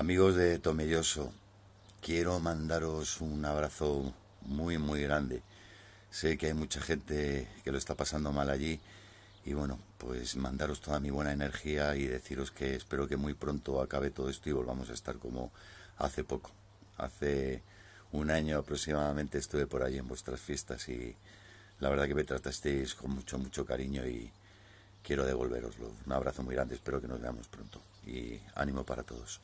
Amigos de Tomelloso, quiero mandaros un abrazo muy, muy grande. Sé que hay mucha gente que lo está pasando mal allí y bueno, pues mandaros toda mi buena energía y deciros que espero que muy pronto acabe todo esto y volvamos a estar como hace poco. Hace un año aproximadamente estuve por allí en vuestras fiestas y la verdad que me tratasteis con mucho, mucho cariño y quiero devolveroslo. Un abrazo muy grande, espero que nos veamos pronto y ánimo para todos.